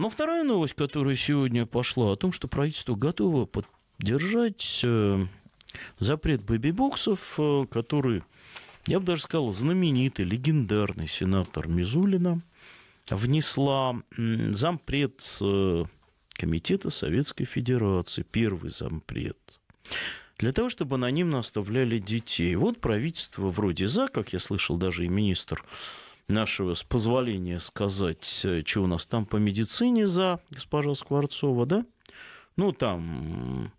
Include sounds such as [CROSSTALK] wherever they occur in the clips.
Но ну, вторая новость, которая сегодня пошла, о том, что правительство готово поддержать э, запрет бэби-боксов, э, который, я бы даже сказал, знаменитый, легендарный сенатор Мизулина внесла зампред э, Комитета Советской Федерации, первый зампред, для того, чтобы анонимно оставляли детей. Вот правительство вроде за, как я слышал, даже и министр нашего, с позволения сказать, э, что у нас там по медицине за госпожа Скворцова, да? Ну, там,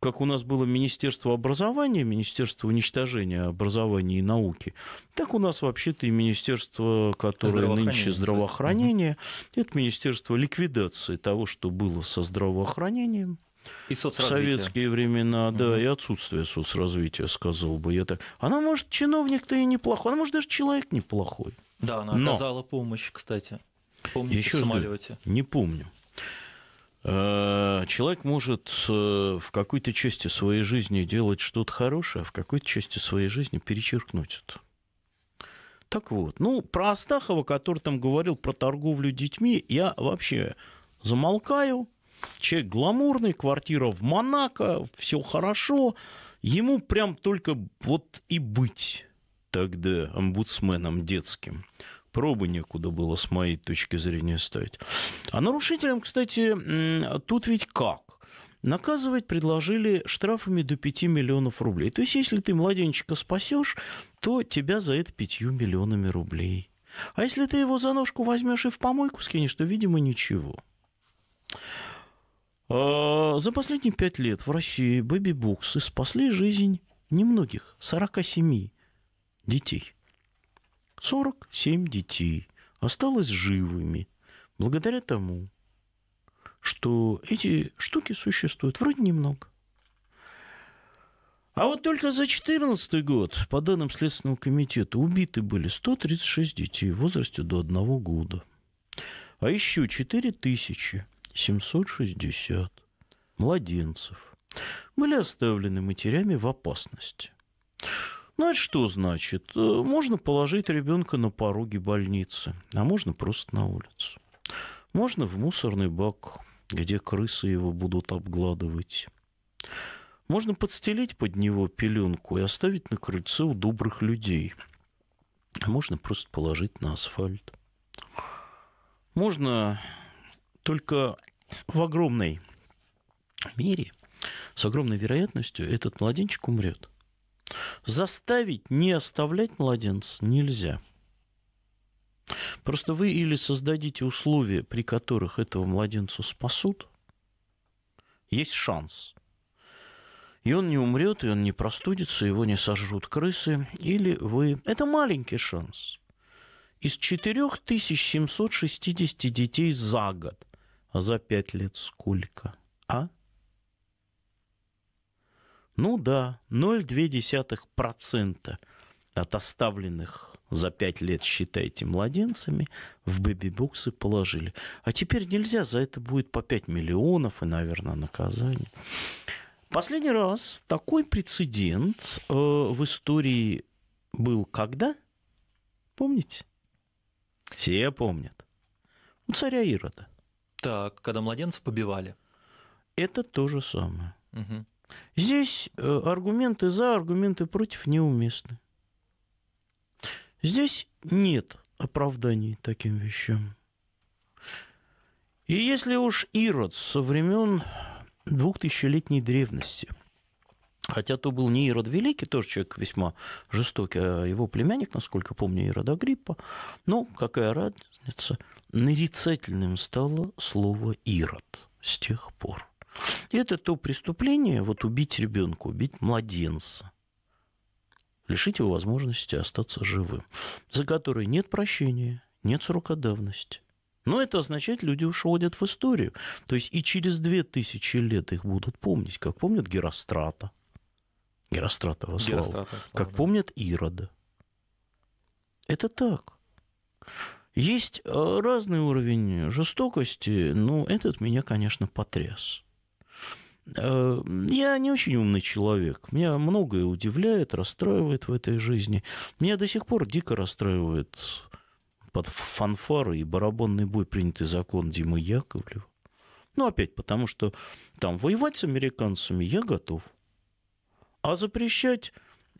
как у нас было Министерство образования, Министерство уничтожения образования и науки, так у нас вообще-то и Министерство, которое нынче здравоохранение, угу. это Министерство ликвидации того, что было со здравоохранением – и соцразвитие. В советские времена, да, угу. и отсутствие соцразвития, сказал бы я так. Она, может, чиновник-то и неплохой, она, может, даже человек неплохой. Да, она Но... оказала помощь, кстати. Помните Еще в самолете? Говорю, не помню. Э, человек может э, в какой-то части своей жизни делать что-то хорошее, а в какой-то части своей жизни перечеркнуть это. Так вот, ну, про Астахова, который там говорил про торговлю детьми, я вообще замолкаю, Человек гламурный, квартира в Монако, все хорошо. Ему прям только вот и быть тогда омбудсменом детским. Пробы некуда было, с моей точки зрения, ставить. А нарушителям, кстати, тут ведь как? Наказывать предложили штрафами до 5 миллионов рублей. То есть, если ты младенчика спасешь, то тебя за это 5 миллионами рублей. А если ты его за ножку возьмешь и в помойку скинешь, то, видимо, ничего. Э, за последние пять лет в России бэби-буксы спасли жизнь немногих, 47 детей. 47 детей осталось живыми благодаря тому, что эти штуки существуют. Вроде немного. А вот только за 2014 год, по данным Следственного комитета, убиты были 136 детей в возрасте до 1 года. А еще 4 тысячи 760 младенцев были оставлены матерями в опасности. Ну, это что значит? Э, можно положить ребенка на пороге больницы, а можно просто на улицу. Можно в мусорный бак, где крысы его будут обгладывать. Можно подстелить под него пеленку и оставить на крыльце у добрых людей. А можно просто положить на асфальт. Можно только в огромной мере, с огромной вероятностью, этот младенчик умрет. Заставить не оставлять младенца нельзя. Просто вы или создадите условия, при которых этого младенца спасут, есть шанс. И он не умрет, и он не простудится, его не сожрут крысы. Или вы... Это маленький шанс. Из 4760 детей за год – а за пять лет сколько? А? Ну да, 0,2% от оставленных за пять лет, считайте, младенцами, в бэби-боксы положили. А теперь нельзя, за это будет по 5 миллионов и, наверное, наказание. Последний раз такой прецедент э, в истории был когда? Помните? Все помнят. У царя Ирода. Так, когда младенцев побивали. Это то же самое. Угу. Здесь э, аргументы за, аргументы против неуместны. Здесь нет оправданий таким вещам. И если уж Ирод со времен двухтысячелетней древности, хотя то был не Ирод Великий, тоже человек весьма жестокий, а его племянник, насколько помню, Ирод Агриппа, ну, какая радость, пятница, нарицательным стало слово «ирод» с тех пор. И это то преступление, вот убить ребенка, убить младенца, лишить его возможности остаться живым, за которое нет прощения, нет срока давности. Но это означает, люди уходят в историю. То есть и через две тысячи лет их будут помнить, как помнят Герострата, Геростратова славу, Геростратова, как да. помнят Ирода. Это так. Есть э, разный уровень жестокости, но этот меня, конечно, потряс. Э, я не очень умный человек. Меня многое удивляет, расстраивает в этой жизни. Меня до сих пор дико расстраивает под фанфары и барабанный бой принятый закон Димы Яковлева. Ну, опять потому, что там воевать с американцами я готов. А запрещать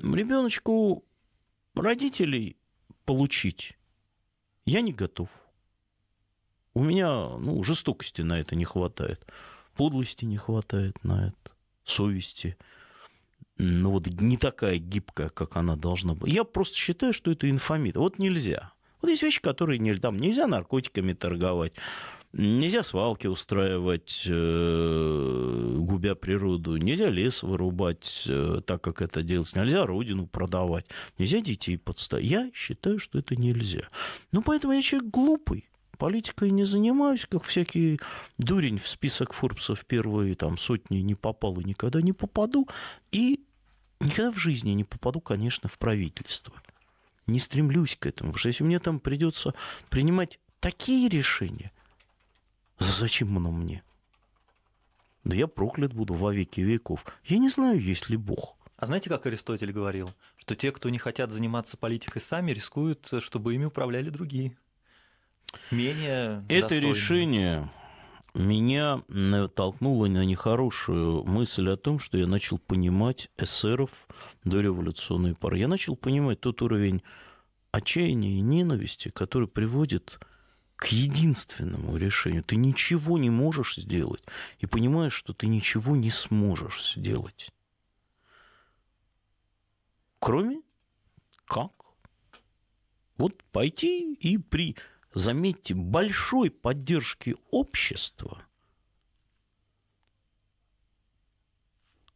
ребеночку родителей получить я не готов. У меня ну, жестокости на это не хватает, подлости не хватает на это, совести. Ну вот не такая гибкая, как она должна быть. Я просто считаю, что это инфомит. Вот нельзя. Вот есть вещи, которые нельзя. Там нельзя наркотиками торговать. Нельзя свалки устраивать, э, губя природу. Нельзя лес вырубать э, так, как это делается. Нельзя родину продавать. Нельзя детей подставить. Я считаю, что это нельзя. Ну, поэтому я человек глупый политикой не занимаюсь, как всякий дурень в список Форбса в первые там, сотни не попал и никогда не попаду. И никогда в жизни не попаду, конечно, в правительство. Не стремлюсь к этому, потому что если мне там придется принимать такие решения, Зачем оно мне? Да я проклят буду во веки веков. Я не знаю, есть ли Бог. А знаете, как Аристотель говорил? Что те, кто не хотят заниматься политикой сами, рискуют, чтобы ими управляли другие. Менее Это достойные. решение меня толкнуло на нехорошую мысль о том, что я начал понимать эсеров до революционной поры. Я начал понимать тот уровень отчаяния и ненависти, который приводит к единственному решению. Ты ничего не можешь сделать и понимаешь, что ты ничего не сможешь сделать. Кроме как? Вот пойти и при, заметьте, большой поддержке общества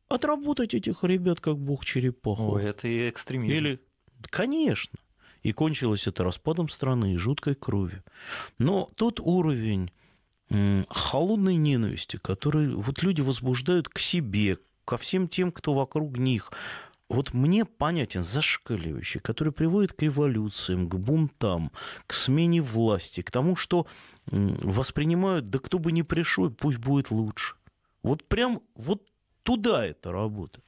отработать этих ребят как бог черепаху. Ой, это и экстремизм. Или, конечно. И кончилось это распадом страны и жуткой кровью. Но тот уровень холодной ненависти, который вот люди возбуждают к себе, ко всем тем, кто вокруг них, вот мне понятен зашкаливающий, который приводит к революциям, к бунтам, к смене власти, к тому, что воспринимают, да кто бы ни пришел, пусть будет лучше. Вот прям вот туда эта работа.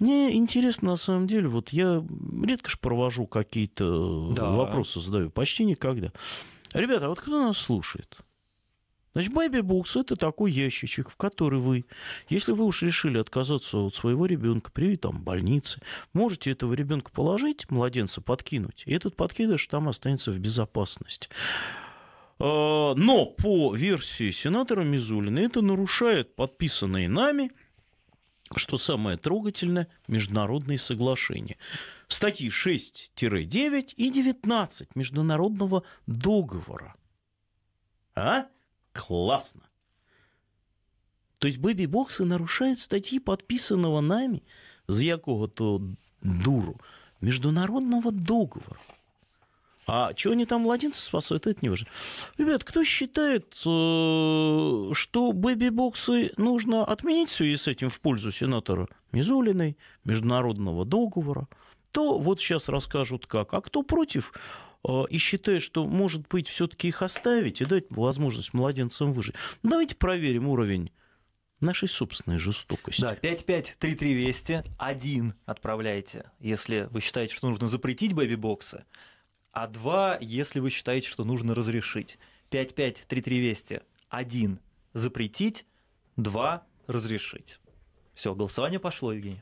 Мне интересно, на самом деле, вот я редко же провожу какие-то э, да. вопросы, задаю, почти никогда. Ребята, а вот кто нас слушает? Значит, бэби-букс – это такой ящичек, в который вы, если вы уж решили отказаться от своего ребенка при там, больнице, можете этого ребенка положить, младенца подкинуть, и этот подкидыш там останется в безопасности. А, но по версии сенатора Мизулина это нарушает подписанные нами – что самое трогательное, международные соглашения. Статьи 6-9 и 19 международного договора. А? Классно! То есть Бэби боксы нарушают статьи, подписанного нами, з якого-то дуру, международного договора. А чего они там младенцев спасают, это не важно. Ребят, кто считает, э, что бэби-боксы нужно отменить в связи с этим в пользу сенатора Мизулиной, международного договора, то вот сейчас расскажут как. А кто против, э, и считает, что, может быть, все-таки их оставить и дать возможность младенцам выжить. Давайте проверим уровень нашей собственной жестокости. Да, 553320, один отправляйте, если вы считаете, что нужно запретить бэби-боксы а два, если вы считаете, что нужно разрешить. вести один запретить, два разрешить. Все, голосование пошло, Евгений.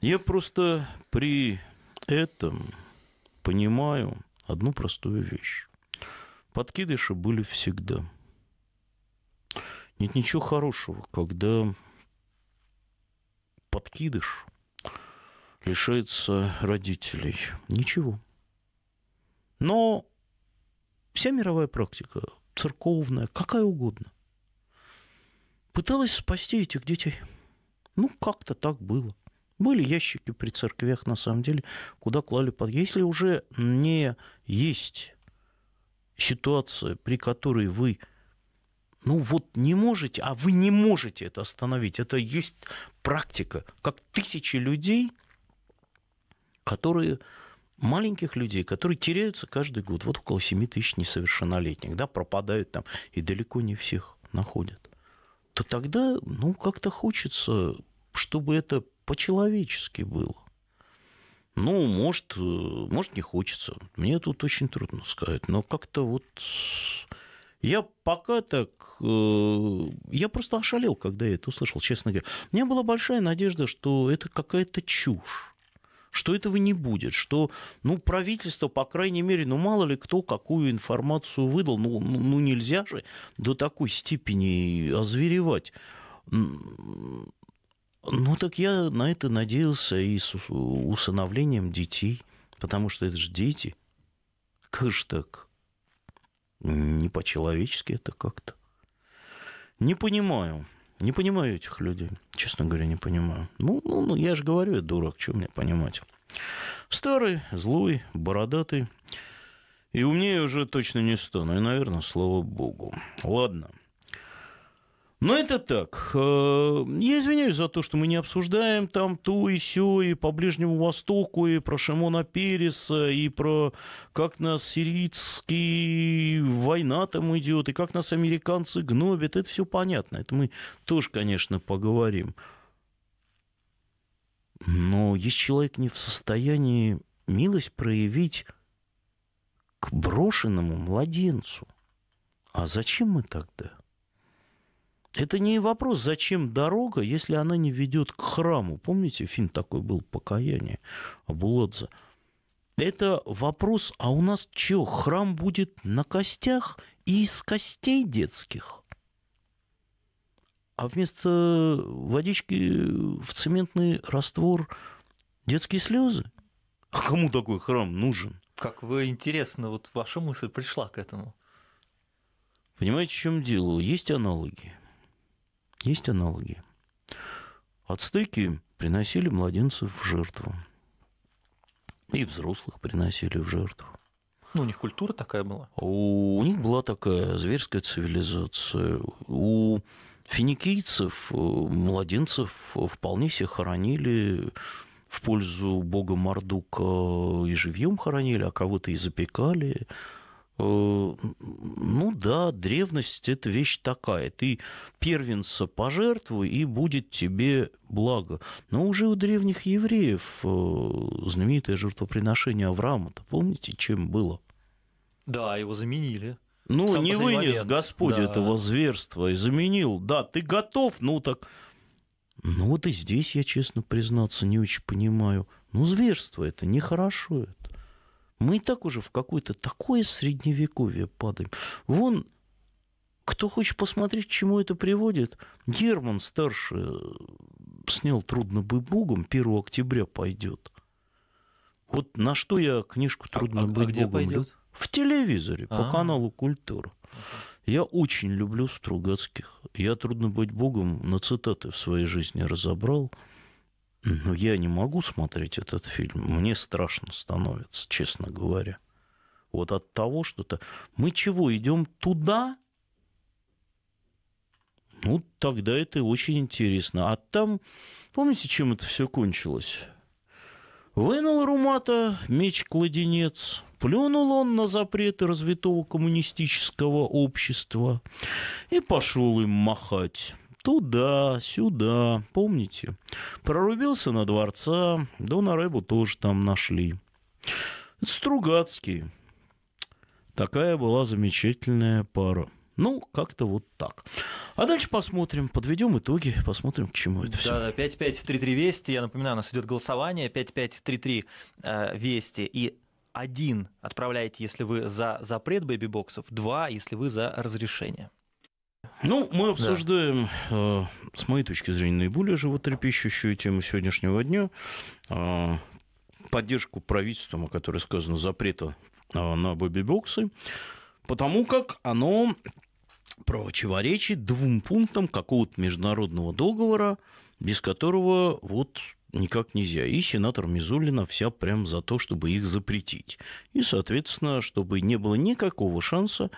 Я просто при этом понимаю одну простую вещь. Подкидыши были всегда. Нет ничего хорошего, когда подкидыш лишается родителей. Ничего. Но вся мировая практика, церковная, какая угодно, пыталась спасти этих детей. Ну, как-то так было. Были ящики при церквях, на самом деле, куда клали под... Если уже не есть ситуация, при которой вы ну вот не можете, а вы не можете это остановить. Это есть практика, как тысячи людей, которые маленьких людей, которые теряются каждый год. Вот около 7 тысяч несовершеннолетних, да, пропадают там, и далеко не всех находят. То тогда, ну, как-то хочется, чтобы это по-человечески было. Ну, может, э, может, не хочется. Мне тут очень трудно сказать. Но как-то вот... Я пока так... Э, я просто ошалел, когда я это услышал, честно говоря. У меня была большая надежда, что это какая-то чушь что этого не будет, что, ну, правительство, по крайней мере, ну, мало ли кто какую информацию выдал, ну, ну, ну нельзя же до такой степени озверевать. Ну, так я на это надеялся и с усыновлением детей, потому что это же дети. Как же так? Не по-человечески это как-то. Не понимаю. Не понимаю этих людей, честно говоря, не понимаю. Ну, ну, ну я же говорю, я дурак, что мне понимать. Старый, злой, бородатый. И умнее уже точно не стану. И, наверное, слава богу. Ладно. Но это так. Э, я извиняюсь за то, что мы не обсуждаем там то и все, и по Ближнему Востоку, и про Шимона Переса, и про как нас сирийский война там идет, и как нас американцы гнобят. Это все понятно. Это мы тоже, конечно, поговорим. Но если человек не в состоянии милость проявить к брошенному младенцу, а зачем мы тогда? Это не вопрос, зачем дорога, если она не ведет к храму. Помните, фильм такой был «Покаяние» Абуладзе? Это вопрос, а у нас что, храм будет на костях и из костей детских? А вместо водички в цементный раствор детские слезы? А кому такой храм нужен? Как вы интересно, вот ваша мысль пришла к этому. Понимаете, в чем дело? Есть аналогии. Есть аналоги. Ацтеки приносили младенцев в жертву. И взрослых приносили в жертву. Ну, у них культура такая была? А у, у них была такая зверская цивилизация. У финикийцев э, младенцев вполне себе хоронили в пользу бога Мардука и живьем хоронили, а кого-то и запекали. Э, ну да, древность – это вещь такая. Ты первенца пожертвуй, и будет тебе благо. Но уже у древних евреев э, знаменитое жертвоприношение Авраама-то помните, чем было? Да, его заменили. Ну, Сам не вынес момент. Господь да. этого зверства и заменил. Да, ты готов, ну так... Ну вот и здесь я, честно признаться, не очень понимаю. Ну, зверство это, нехорошо это. Мы и так уже в какое-то такое средневековье падаем. Вон, кто хочет посмотреть, к чему это приводит, Герман старший э, снял «Трудно быть Богом», 1 октября пойдет. Вот на что я книжку а, «Трудно а, быть а где Богом» пойдет? В телевизоре, А-а-а. по а. каналу «Культура». Я очень люблю Стругацких. Я «Трудно быть Богом» на цитаты в своей жизни разобрал – но я не могу смотреть этот фильм. Мне страшно становится, честно говоря. Вот от того, что-то... Мы чего, идем туда? Ну, тогда это очень интересно. А там, помните, чем это все кончилось? Вынул Румата меч-кладенец, плюнул он на запреты развитого коммунистического общества и пошел им махать туда, сюда, помните? Прорубился на дворца, Дона Рэбу тоже там нашли. Стругацкие. Такая была замечательная пара. Ну, как-то вот так. А дальше посмотрим, подведем итоги, посмотрим, к чему это да, все. Да, 5533 Вести, я напоминаю, у нас идет голосование, 5533 э, Вести и один отправляете, если вы за запрет бэби-боксов, два, если вы за разрешение. Ну, мы обсуждаем, да. Э, с моей точки зрения, наиболее животрепещущую тему сегодняшнего дня. Э, поддержку правительством, о которой сказано запрета э, на бэби-боксы, потому как оно противоречит двум пунктам какого-то международного договора, без которого вот никак нельзя. И сенатор Мизулина вся прям за то, чтобы их запретить. И, соответственно, чтобы не было никакого шанса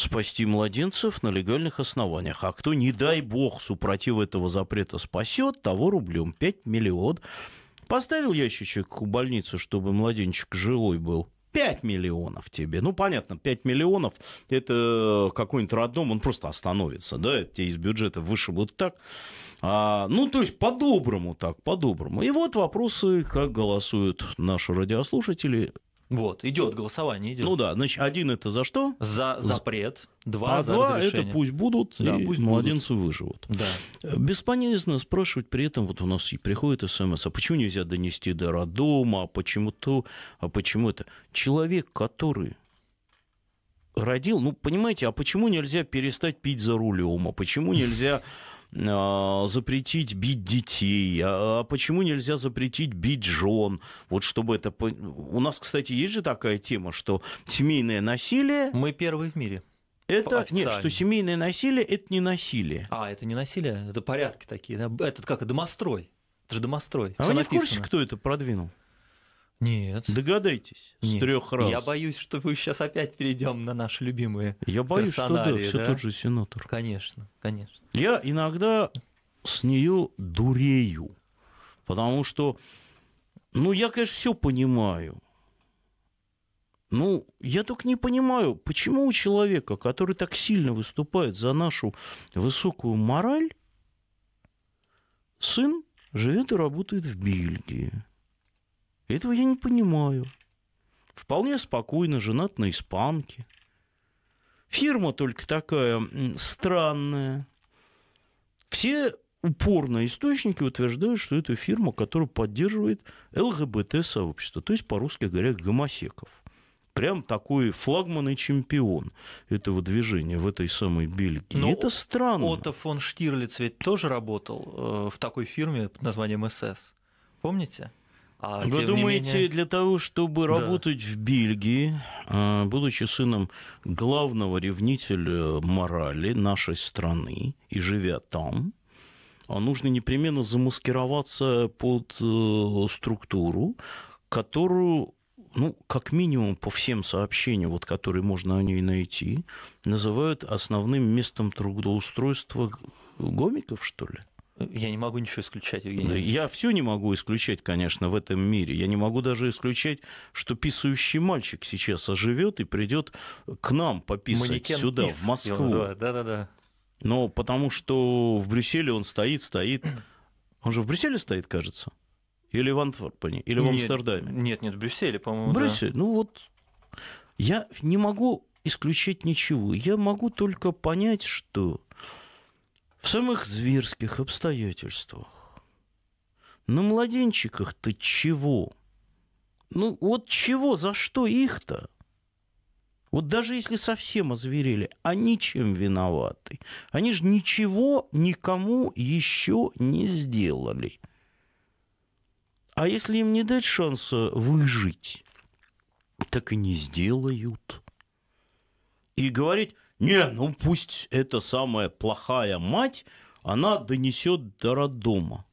спасти младенцев на легальных основаниях. А кто, не дай бог, супротив этого запрета спасет, того рублем 5 миллион. Поставил ящичек у больницы, чтобы младенчик живой был. 5 миллионов тебе. Ну, понятно, 5 миллионов – это какой-нибудь родном, он просто остановится, да, это тебе из бюджета выше вот так. А, ну, то есть, по-доброму так, по-доброму. И вот вопросы, как голосуют наши радиослушатели, вот, идет голосование, идет. Ну да, значит, один это за что? За запрет, два а за два разрешение. это пусть будут, да, и пусть младенцы будут. выживут. Да. Бесполезно спрашивать при этом, вот у нас и приходит смс, а почему нельзя донести до роддома, а почему то, а почему это? Человек, который родил, ну, понимаете, а почему нельзя перестать пить за рулем, а почему нельзя а, запретить бить детей, а, а почему нельзя запретить бить жен? Вот чтобы это... У нас, кстати, есть же такая тема, что семейное насилие... Мы первые в мире. Это нет, что семейное насилие это не насилие. А, это не насилие, это порядки такие. Да? Это как домострой. Это же домострой. А вы не в курсе, кто это продвинул? Нет. Догадайтесь Нет. с трех раз. Я боюсь, что мы сейчас опять перейдем на наши любимые. Я боюсь, что да, все да? тот же сенатор. Конечно, конечно. Я иногда с нее дурею, потому что, ну, я, конечно, все понимаю. Ну, я только не понимаю, почему у человека, который так сильно выступает за нашу высокую мораль, сын живет и работает в Бельгии. Этого я не понимаю. Вполне спокойно женат на испанке. Фирма только такая странная. Все упорно источники утверждают, что это фирма, которая поддерживает ЛГБТ-сообщество, то есть, по-русски говоря, гомосеков. Прям такой флагман и чемпион этого движения в этой самой Бельгии. Но ну, это странно. Отто фон Штирлиц ведь тоже работал э, в такой фирме под названием СС. Помните? А, а, Вы думаете, менее... для того, чтобы да. работать в Бельгии, а, будучи сыном главного ревнителя морали нашей страны и живя там, а, нужно непременно замаскироваться под э, структуру, которую ну, как минимум по всем сообщениям, вот, которые можно о ней найти, называют основным местом трудоустройства гомиков, что ли? Я не могу ничего исключать, Евгений. Я все не могу исключать, конечно, в этом мире. Я не могу даже исключать, что писающий мальчик сейчас оживет и придет к нам пописать Манекен сюда, пис, в Москву. Да-да-да. Но потому что в Брюсселе он стоит, стоит. Он же в Брюсселе стоит, кажется. Или в Антверпене, или в нет, Амстердаме. Нет, нет, в Брюсселе, по-моему. Брюссель? Да. Ну вот я не могу исключать ничего. Я могу только понять, что в самых зверских обстоятельствах. На младенчиках-то чего? Ну вот чего, за что их-то? Вот даже если совсем озверели, они чем виноваты? Они же ничего никому еще не сделали. А если им не дать шанса выжить, так и не сделают. И говорить, не, ну пусть эта самая плохая мать, она донесет до роддома.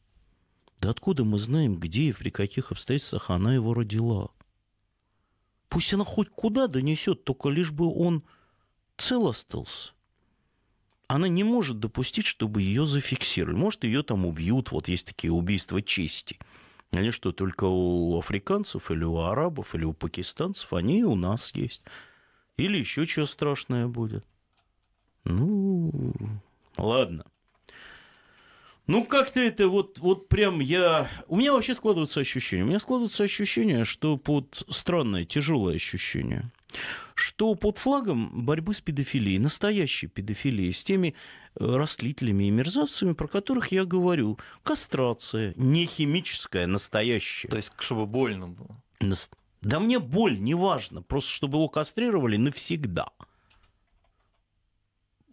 Да откуда мы знаем, где и при каких обстоятельствах она его родила? Пусть она хоть куда донесет, только лишь бы он цел остался. Она не может допустить, чтобы ее зафиксировали. Может, ее там убьют, вот есть такие убийства чести. Они что, только у африканцев или у арабов или у пакистанцев, они и у нас есть. Или еще что страшное будет. Ну, ладно. Ну, как-то это вот, вот прям я... У меня вообще складываются ощущения. У меня складываются ощущения, что под... Странное, тяжелое ощущение. Что под флагом борьбы с педофилией, настоящей педофилией, с теми э, растлителями и мерзавцами, про которых я говорю, кастрация, не химическая, настоящая. То есть, чтобы больно было. Да мне боль, неважно, просто чтобы его кастрировали навсегда –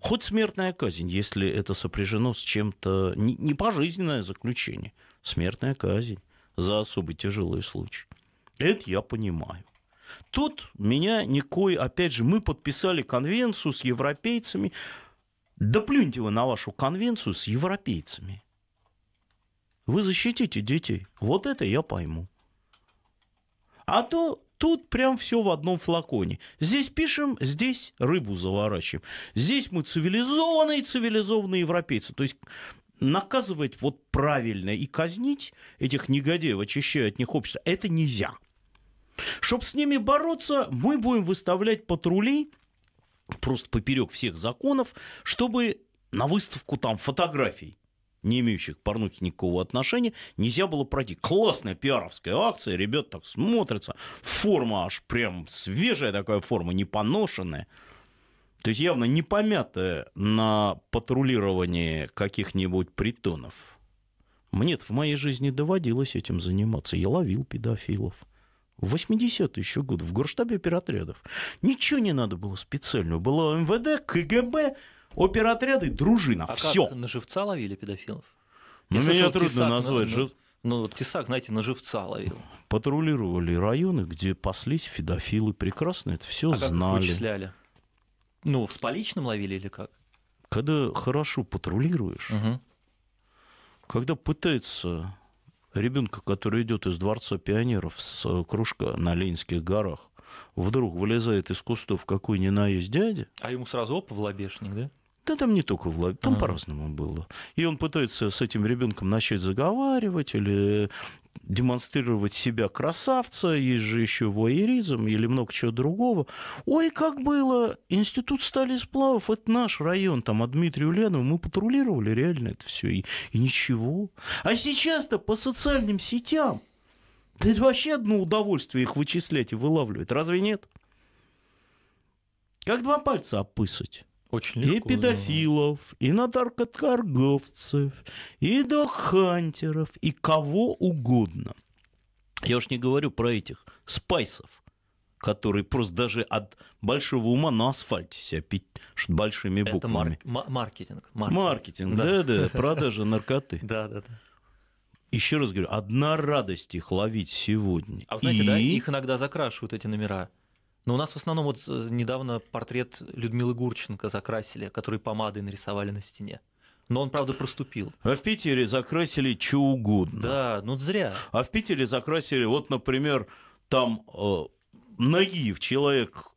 Хоть смертная казнь, если это сопряжено с чем-то... Не, пожизненное заключение, смертная казнь за особо тяжелые случаи. Это я понимаю. Тут меня никакой... Опять же, мы подписали конвенцию с европейцами. Да плюньте вы на вашу конвенцию с европейцами. Вы защитите детей. Вот это я пойму. А то тут прям все в одном флаконе. Здесь пишем, здесь рыбу заворачиваем. Здесь мы цивилизованные, цивилизованные европейцы. То есть наказывать вот правильно и казнить этих негодяев, очищая от них общество, это нельзя. Чтобы с ними бороться, мы будем выставлять патрули просто поперек всех законов, чтобы на выставку там фотографий не имеющих к порнухе никакого отношения, нельзя было пройти. Классная пиаровская акция, ребят так смотрятся, форма аж прям свежая такая форма, не поношенная. То есть явно не помятая на патрулировании каких-нибудь притонов. мне в моей жизни доводилось этим заниматься. Я ловил педофилов. В 80-е еще год в горштабе оперотрядов. Ничего не надо было специального. Было МВД, КГБ, Оперотряды, дружина, а все. на живца ловили педофилов? Ну, Я меня трудно тесак, назвать ну, жив... Ну, ну, вот Тесак, знаете, на живца ловил. Патрулировали районы, где паслись педофилы прекрасно это все а знали. Как вычисляли? Ну, с поличным ловили или как? Когда хорошо патрулируешь, угу. когда пытается ребенка, который идет из дворца пионеров с э, кружка на Ленинских горах, вдруг вылезает из кустов какой ни на есть дядя. А ему сразу оп в лобешник, да? Да там не только Владимир, там а. по-разному было. И он пытается с этим ребенком начать заговаривать или демонстрировать себя красавца, есть же еще воеризм или много чего другого. Ой, как было, институт стали сплавов, это наш район, там, от Дмитрия Ульянова, мы патрулировали реально это все, и, и ничего. А сейчас-то по социальным сетям, да это вообще одно удовольствие их вычислять и вылавливать, разве нет? Как два пальца опысать? Очень легко, и педофилов, да. и наркоторговцев, и дохантеров, и кого угодно. Я уж не говорю про этих спайсов, которые просто даже от большого ума на асфальте себя пить большими буквами. Это мар- маркетинг. Маркетинг, маркетинг да. да, да, [LAUGHS] продажа наркоты. Да, да, да. Еще раз говорю, одна радость их ловить сегодня. А вы знаете, и... да, их иногда закрашивают эти номера. Но у нас в основном вот э, недавно портрет Людмилы Гурченко закрасили, который помадой нарисовали на стене. Но он, правда, проступил. А в Питере закрасили что угодно. Да, ну зря. А в Питере закрасили, вот, например, там э, Нагиев, человек,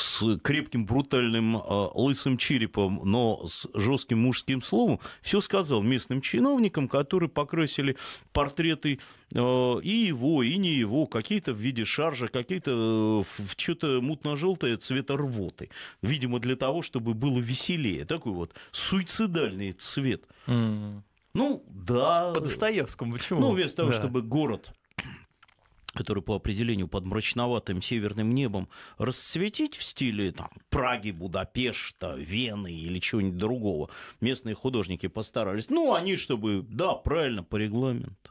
с крепким, брутальным, э, лысым черепом, но с жестким мужским словом, все сказал местным чиновникам, которые покрасили портреты э, и его, и не его, какие-то в виде шаржа, какие-то э, в что-то мутно-желтое цвета рвоты. Видимо, для того, чтобы было веселее. Такой вот суицидальный цвет. Mm. Ну, да. По Достоевскому, почему? Ну, вместо того, да. чтобы город который по определению под мрачноватым северным небом, расцветить в стиле там, Праги, Будапешта, Вены или чего-нибудь другого. Местные художники постарались. Ну, они, чтобы, да, правильно, по регламенту.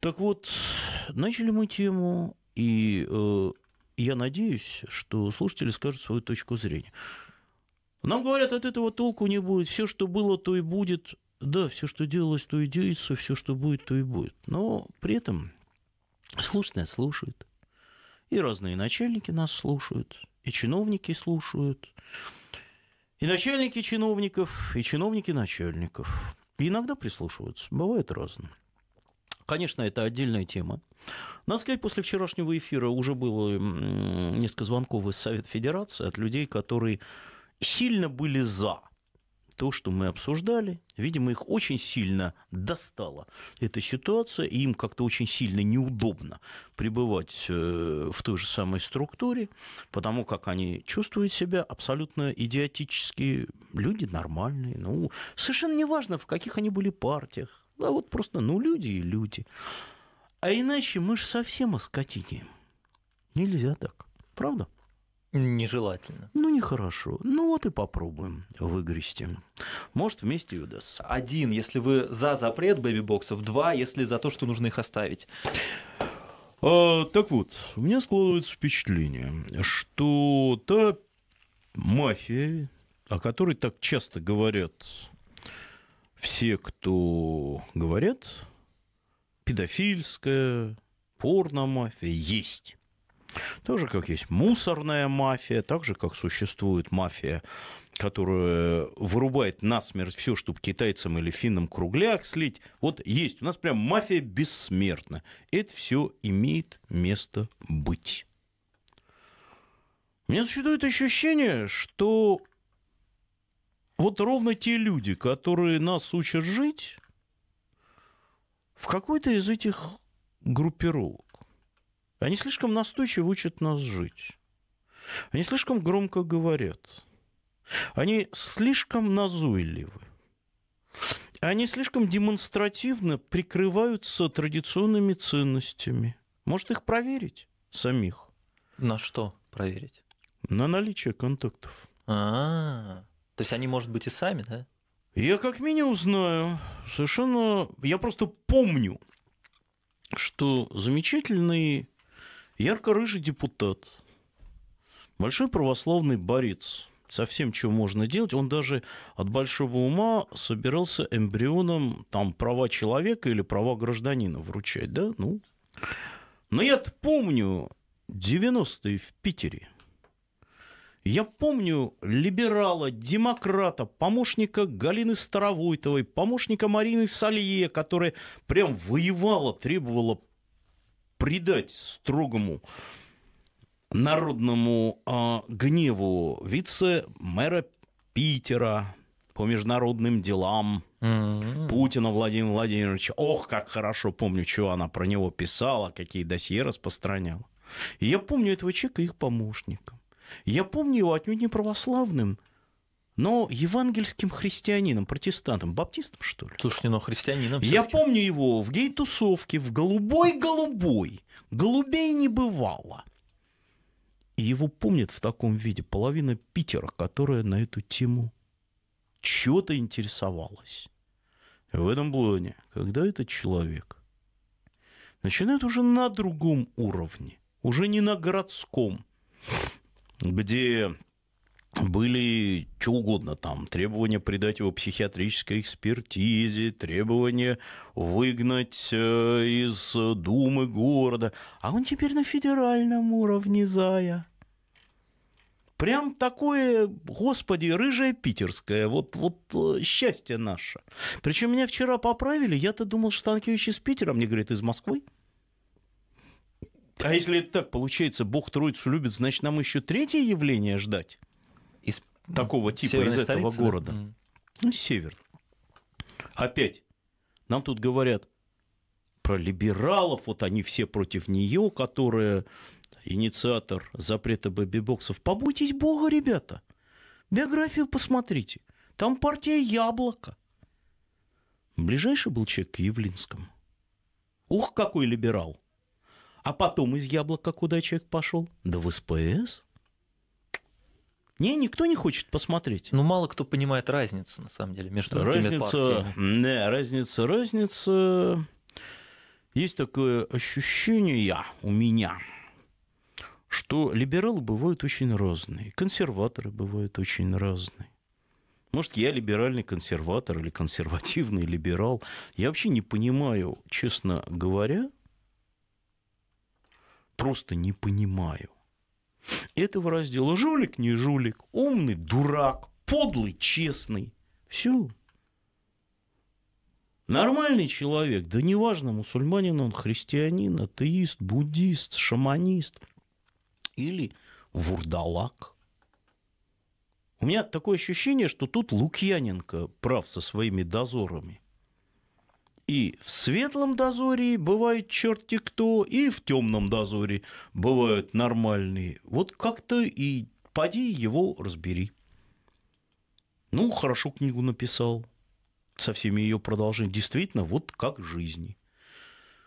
Так вот, начали мы тему, и э, я надеюсь, что слушатели скажут свою точку зрения. Нам говорят, от этого толку не будет. Все, что было, то и будет. Да, все, что делалось, то и делается, все, что будет, то и будет. Но при этом Слушать нас слушают. И разные начальники нас слушают, и чиновники слушают, и начальники чиновников, и чиновники начальников. И иногда прислушиваются, бывает разно. Конечно, это отдельная тема. Надо сказать, после вчерашнего эфира уже было несколько звонков из Совета Федерации от людей, которые сильно были за – то, что мы обсуждали, видимо, их очень сильно достала эта ситуация, и им как-то очень сильно неудобно пребывать э, в той же самой структуре, потому как они чувствуют себя абсолютно идиотически. Люди нормальные, ну, совершенно неважно, в каких они были партиях, да вот просто, ну, люди и люди. А иначе мы же совсем оскотинеем. Нельзя так, правда? Нежелательно. Ну, нехорошо. Ну, вот и попробуем выгрести. Может, вместе и удастся. Один, если вы за запрет бэби-боксов. Два, если за то, что нужно их оставить. А, так вот, у меня складывается впечатление, что та мафия, о которой так часто говорят все, кто говорят, педофильская, мафия, есть. Так же, как есть мусорная мафия, так же, как существует мафия которая вырубает насмерть все, чтобы китайцам или финнам кругляк слить. Вот есть. У нас прям мафия бессмертна. Это все имеет место быть. У меня существует ощущение, что вот ровно те люди, которые нас учат жить, в какой-то из этих группировок. Они слишком настойчиво учат нас жить. Они слишком громко говорят. Они слишком назойливы. Они слишком демонстративно прикрываются традиционными ценностями. Может их проверить самих? На что проверить? На наличие контактов. А, -а, -а. то есть они, может быть, и сами, да? Я как минимум знаю, совершенно... Я просто помню, что замечательный Ярко-рыжий депутат, большой православный борец со всем, чем можно делать. Он даже от большого ума собирался эмбрионом там права человека или права гражданина вручать, да? Ну, но я помню 90-е в Питере. Я помню либерала, демократа, помощника Галины Старовойтовой, помощника Марины Салье, которая прям воевала, требовала придать строгому народному э, гневу вице-мэра Питера по международным делам mm-hmm. Путина Владимира Владимировича. Ох, как хорошо помню, что она про него писала, какие досье распространяла. И я помню этого человека их помощником. Я помню его отнюдь не православным – но евангельским христианином, протестантом, баптистом, что ли? Слушайте, но ну, христианином. Я помню его в гей-тусовке, в голубой-голубой. Голубей не бывало. И его помнят в таком виде половина Питера, которая на эту тему чего-то интересовалась. В этом плане, когда этот человек начинает уже на другом уровне, уже не на городском, где были что угодно там, требования придать его психиатрической экспертизе, требования выгнать э, из Думы города. А он теперь на федеральном уровне, зая. Прям такое, господи, рыжая питерская, вот, вот э, счастье наше. Причем меня вчера поправили, я-то думал, что Станкевич из Питера, мне говорит, из Москвы. А если это так получается, Бог Троицу любит, значит, нам еще третье явление ждать? такого типа Северная из этого города. Да? Ну, север. Опять. Нам тут говорят про либералов, вот они все против нее, которая инициатор запрета бэби-боксов. Побойтесь бога, ребята. Биографию посмотрите. Там партия Яблоко. Ближайший был человек к Явлинскому. Ух, какой либерал! А потом из Яблока куда человек пошел? Да в СПС. Не, никто не хочет посмотреть. Ну, мало кто понимает разницу, на самом деле, между разница, этими партиями. Не, разница, разница. Есть такое ощущение я у меня, что либералы бывают очень разные, консерваторы бывают очень разные. Может, я либеральный консерватор или консервативный либерал. Я вообще не понимаю, честно говоря, просто не понимаю, этого раздела. Жулик, не жулик, умный, дурак, подлый, честный. Все. Нормальный человек, да неважно, мусульманин он, христианин, атеист, буддист, шаманист или вурдалак. У меня такое ощущение, что тут Лукьяненко прав со своими дозорами. И в светлом дозоре бывает черти кто, и в темном дозоре бывают нормальные. Вот как-то и поди его разбери. Ну, хорошо книгу написал, со всеми ее продолжениями. Действительно, вот как жизни.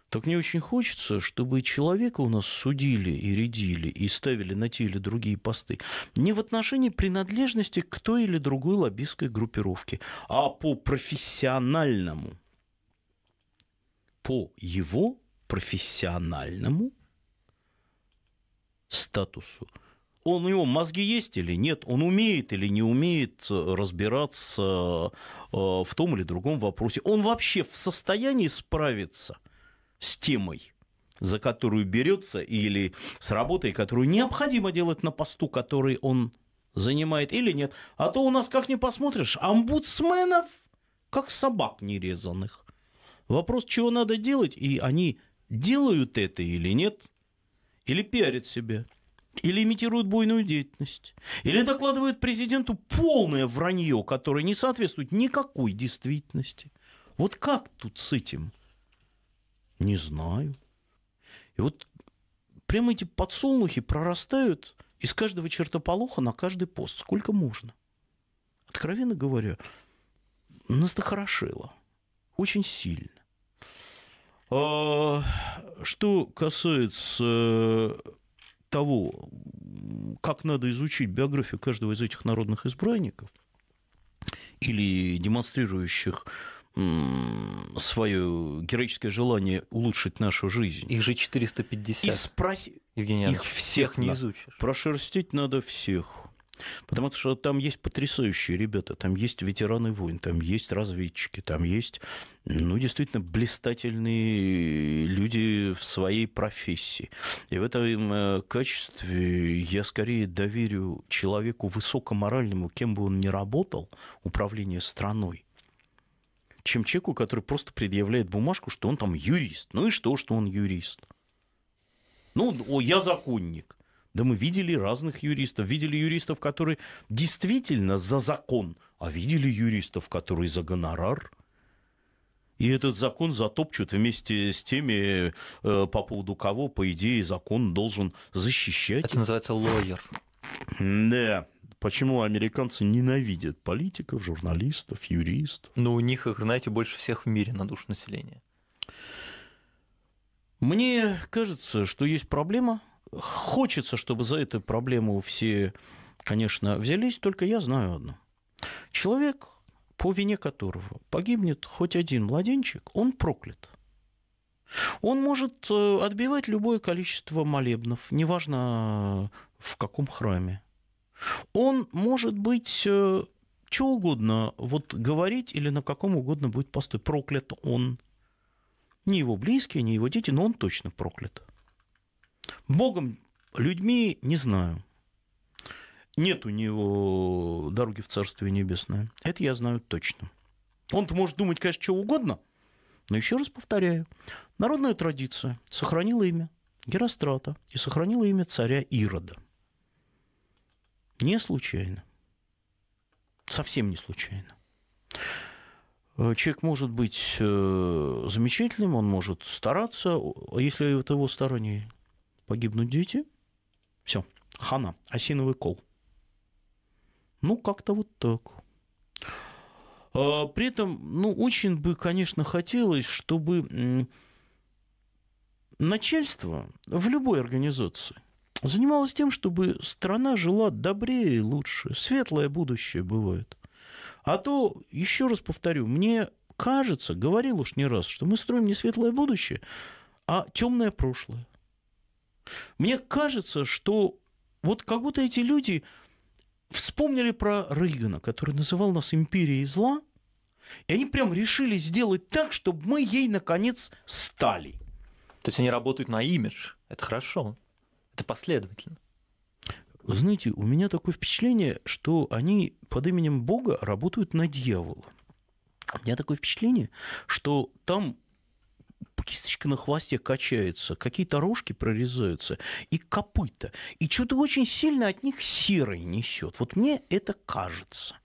Так мне очень хочется, чтобы человека у нас судили и рядили, и ставили на те или другие посты не в отношении принадлежности к той или другой лоббистской группировке, а по профессиональному – по его профессиональному статусу. Он, у него мозги есть или нет, он умеет или не умеет э, разбираться э, в том или другом вопросе. Он вообще в состоянии справиться с темой, за которую берется, или с работой, которую необходимо делать на посту, который он занимает, или нет. А то у нас, как не посмотришь, омбудсменов, как собак нерезанных. Вопрос, чего надо делать, и они делают это или нет, или пиарят себя, или имитируют бойную деятельность, или докладывают президенту полное вранье, которое не соответствует никакой действительности. Вот как тут с этим? Не знаю. И вот прямо эти подсолнухи прорастают из каждого чертополоха на каждый пост. Сколько можно? Откровенно говоря, нас дохорошило очень сильно. А, что касается э, того, как надо изучить биографию каждого из этих народных избранников или демонстрирующих свое героическое желание улучшить нашу жизнь. Их же 450. И спроси... Евгений Ильич, их всех, всех не на... изучишь. Прошерстить надо всех. Потому что там есть потрясающие ребята, там есть ветераны войн, там есть разведчики, там есть, ну, действительно, блистательные люди в своей профессии. И в этом э, качестве я скорее доверю человеку высокоморальному, кем бы он ни работал, управление страной, чем человеку, который просто предъявляет бумажку, что он там юрист. Ну и что, что он юрист? Ну, я законник. Да мы видели разных юристов. Видели юристов, которые действительно за закон, а видели юристов, которые за гонорар. И этот закон затопчут вместе с теми, э, по поводу кого, по идее, закон должен защищать. Это называется лоер. Да. Почему американцы ненавидят политиков, журналистов, юристов? Ну, у них их, знаете, больше всех в мире на душу населения. Мне кажется, что есть проблема – хочется, чтобы за эту проблему все, конечно, взялись, только я знаю одно. Человек, по вине которого погибнет хоть один младенчик, он проклят. Он может э, отбивать любое количество молебнов, неважно в каком храме. Он может быть э, что угодно вот говорить или на каком угодно будет постой. Проклят он. Не его близкие, не его дети, но он точно проклят. Богом, людьми не знаю. Нет у него дороги в Царствие Небесное. Это я знаю точно. Он-то может думать, конечно, что угодно, но еще раз повторяю, народная традиция сохранила имя Герострата и сохранила имя царя Ирода. Не случайно. Совсем не случайно. Э, человек может быть э, замечательным, он может стараться, а если это его старание погибнут дети, все, хана, осиновый кол. Ну, как-то вот так. А, при этом, ну, очень бы, конечно, хотелось, чтобы начальство в любой организации занималось тем, чтобы страна жила добрее и лучше. Светлое будущее бывает. А то, еще раз повторю, мне кажется, говорил уж не раз, что мы строим не светлое будущее, а темное прошлое. Мне кажется, что вот как будто эти люди вспомнили про Рейгана, который называл нас империей зла, и они прям решили сделать так, чтобы мы ей, наконец, стали. То есть они работают на имидж. Это хорошо. Это последовательно. Знаете, у меня такое впечатление, что они под именем Бога работают на дьявола. У меня такое впечатление, что там кисточка на хвосте качается, какие-то рожки прорезаются, и копыта. И что-то очень сильно от них серой несет. Вот мне это кажется.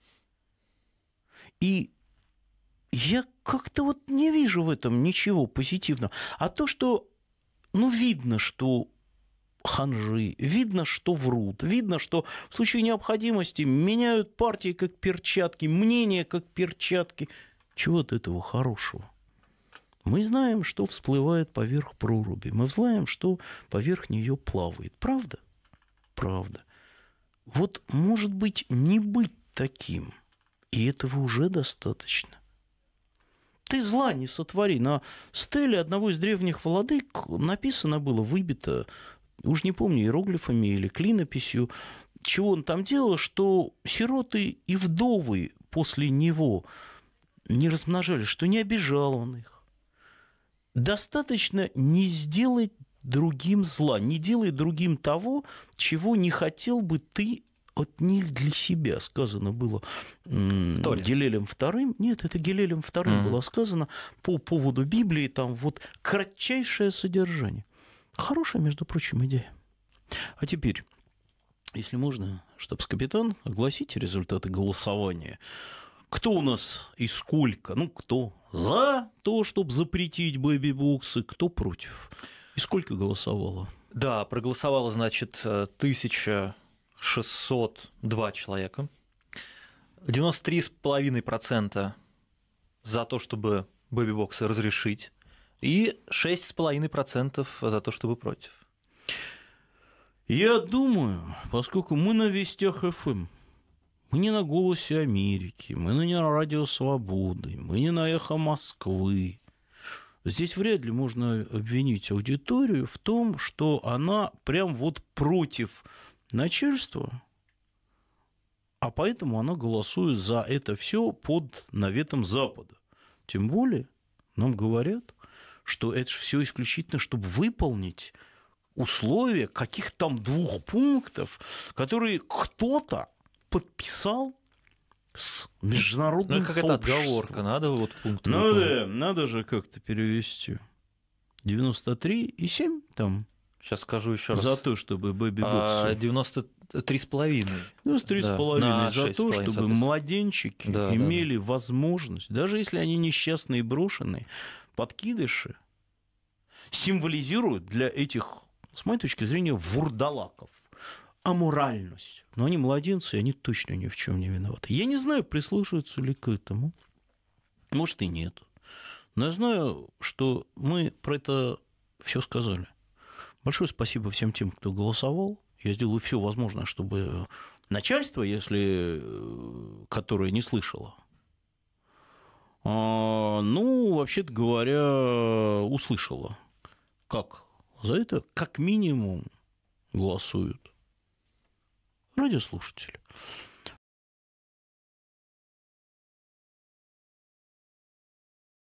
И я как-то вот не вижу в этом ничего позитивного. А то, что, ну, видно, что ханжи, видно, что врут, видно, что в случае необходимости меняют партии как перчатки, мнения как перчатки. Чего от этого хорошего? Мы знаем, что всплывает поверх проруби. Мы знаем, что поверх нее плавает. Правда? Правда. Вот, может быть, не быть таким. И этого уже достаточно. Ты зла не сотвори. На стеле одного из древних владык написано было, выбито, уж не помню, иероглифами или клинописью, чего он там делал, что сироты и вдовы после него не размножались, что не обижал он их, достаточно не сделать другим зла, не делай другим того, чего не хотел бы ты от них для себя сказано было Торе. Гелелем вторым. Нет, это Гелелем вторым mm-hmm. было сказано по поводу Библии, там вот кратчайшее содержание. Хорошая, между прочим, идея. А теперь, если можно, штабс-капитан, огласите результаты голосования кто у нас и сколько? Ну, кто за то, чтобы запретить бэби-боксы, кто против? И сколько голосовало? Да, проголосовало, значит, 1602 э, человека. 93,5% за то, чтобы бэби-боксы разрешить, и 6,5% за то, чтобы против. Я думаю, поскольку мы на Вестях ФМ, мы не на «Голосе Америки», мы не на «Радио Свободы», мы не на «Эхо Москвы». Здесь вряд ли можно обвинить аудиторию в том, что она прям вот против начальства, а поэтому она голосует за это все под наветом Запада. Тем более нам говорят, что это все исключительно, чтобы выполнить условия каких-то там двух пунктов, которые кто-то подписал с международным Ну, какая-то отговорка, надо вот пункт. Надо, такой. надо же как-то перевести. и 93,7 там. Сейчас скажу еще раз. За то, чтобы Бэби Бокс... 93,5. 93,5 да, за то, чтобы младенчики да, имели да. возможность, даже если они несчастные и брошенные, подкидыши символизируют для этих, с моей точки зрения, вурдалаков аморальность но они младенцы, и они точно ни в чем не виноваты. Я не знаю, прислушиваются ли к этому. Может, и нет. Но я знаю, что мы про это все сказали. Большое спасибо всем тем, кто голосовал. Я сделаю все возможное, чтобы э, начальство, если э, которое не слышало, а, ну, вообще-то говоря, услышало, как за это как минимум голосуют радиослушатель.